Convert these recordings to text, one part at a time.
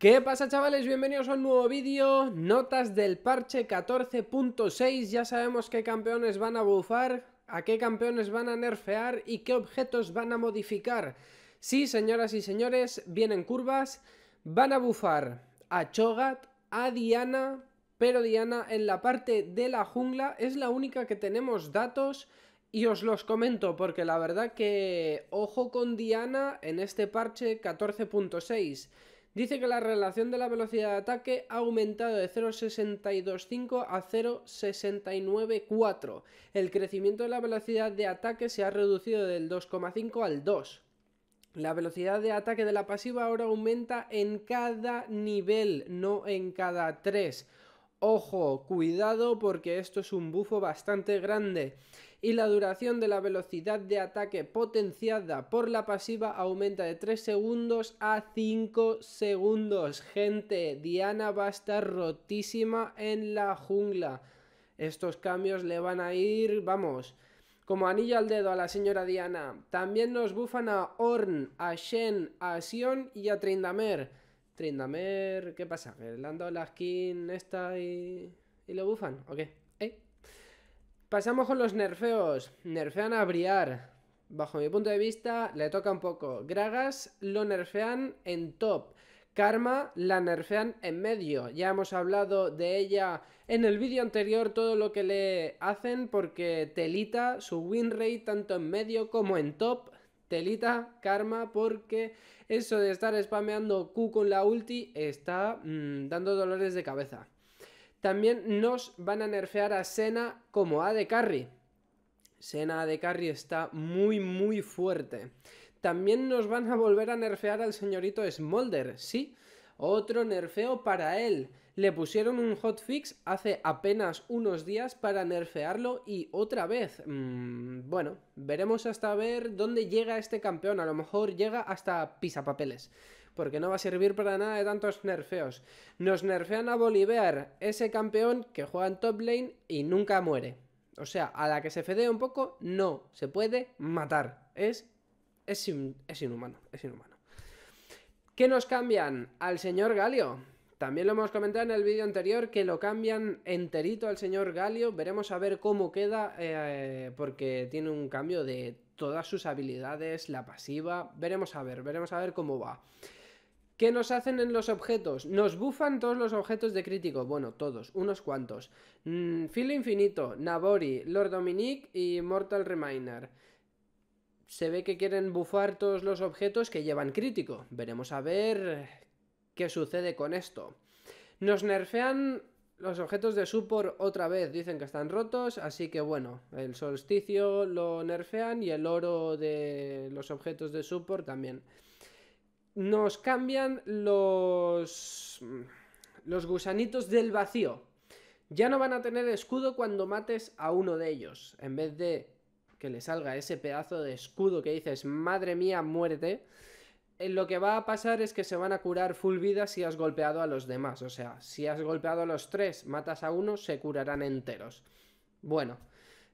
¿Qué pasa chavales? Bienvenidos a un nuevo vídeo, notas del parche 14.6, ya sabemos qué campeones van a bufar, a qué campeones van a nerfear y qué objetos van a modificar. Sí, señoras y señores, vienen curvas, van a bufar a Chogat, a Diana, pero Diana en la parte de la jungla es la única que tenemos datos y os los comento porque la verdad que ojo con Diana en este parche 14.6. Dice que la relación de la velocidad de ataque ha aumentado de 0.625 a 0.694. El crecimiento de la velocidad de ataque se ha reducido del 2,5 al 2. La velocidad de ataque de la pasiva ahora aumenta en cada nivel, no en cada 3. Ojo, cuidado porque esto es un bufo bastante grande y la duración de la velocidad de ataque potenciada por la pasiva aumenta de 3 segundos a 5 segundos. Gente, Diana va a estar rotísima en la jungla. Estos cambios le van a ir, vamos, como anillo al dedo a la señora Diana. También nos bufan a Orn, a Shen, a Sion y a Trindamer. Trindamer, ¿qué pasa? ¿Que le han dado la skin esta y, y lo bufan? ¿O qué? ¿Eh? Pasamos con los nerfeos. Nerfean a Briar. Bajo mi punto de vista, le toca un poco. Gragas lo nerfean en top. Karma la nerfean en medio. Ya hemos hablado de ella en el vídeo anterior, todo lo que le hacen, porque Telita, su win rate tanto en medio como en top, telita, karma, porque eso de estar spameando Q con la ulti está mm, dando dolores de cabeza. También nos van a nerfear a Sena como A de Carry. Sena de Carry está muy, muy fuerte. También nos van a volver a nerfear al señorito Smolder, sí. Otro nerfeo para él le pusieron un hotfix hace apenas unos días para nerfearlo y otra vez. Mm, bueno, veremos hasta ver dónde llega este campeón. A lo mejor llega hasta pisapapeles. Porque no va a servir para nada de tantos nerfeos. Nos nerfean a Bolívar, ese campeón que juega en top lane y nunca muere. O sea, a la que se fedea un poco, no, se puede matar. Es, es, es inhumano, es inhumano. ¿Qué nos cambian? Al señor Galio. También lo hemos comentado en el vídeo anterior que lo cambian enterito al señor Galio. Veremos a ver cómo queda eh, porque tiene un cambio de todas sus habilidades, la pasiva. Veremos a ver, veremos a ver cómo va. ¿Qué nos hacen en los objetos? Nos bufan todos los objetos de crítico. Bueno, todos, unos cuantos. Mm, Filo Infinito, Nabori, Lord Dominique y Mortal Remainer. Se ve que quieren bufar todos los objetos que llevan crítico. Veremos a ver ¿Qué sucede con esto? Nos nerfean los objetos de support otra vez, dicen que están rotos, así que bueno, el solsticio lo nerfean y el oro de los objetos de supor también. Nos cambian los los gusanitos del vacío. Ya no van a tener escudo cuando mates a uno de ellos. En vez de que le salga ese pedazo de escudo que dices, madre mía, muerte, eh, lo que va a pasar es que se van a curar full vida si has golpeado a los demás. O sea, si has golpeado a los tres, matas a uno, se curarán enteros. Bueno,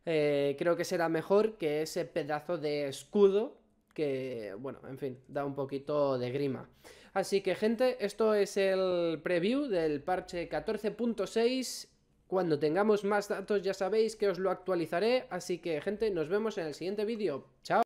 eh, creo que será mejor que ese pedazo de escudo que, bueno, en fin, da un poquito de grima. Así que, gente, esto es el preview del parche 14.6. Cuando tengamos más datos ya sabéis que os lo actualizaré. Así que, gente, nos vemos en el siguiente vídeo. Chao.